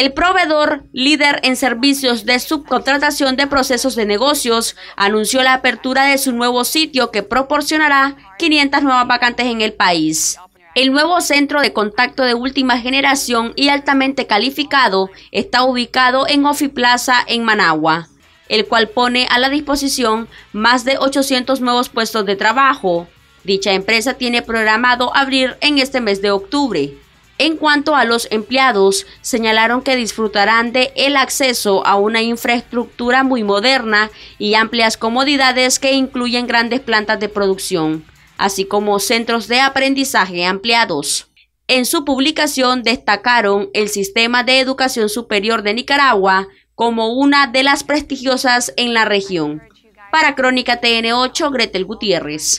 El proveedor líder en servicios de subcontratación de procesos de negocios anunció la apertura de su nuevo sitio que proporcionará 500 nuevas vacantes en el país. El nuevo centro de contacto de última generación y altamente calificado está ubicado en Ofi Plaza en Managua, el cual pone a la disposición más de 800 nuevos puestos de trabajo. Dicha empresa tiene programado abrir en este mes de octubre. En cuanto a los empleados, señalaron que disfrutarán de el acceso a una infraestructura muy moderna y amplias comodidades que incluyen grandes plantas de producción, así como centros de aprendizaje ampliados. En su publicación destacaron el sistema de educación superior de Nicaragua como una de las prestigiosas en la región. Para Crónica TN8, Gretel Gutiérrez.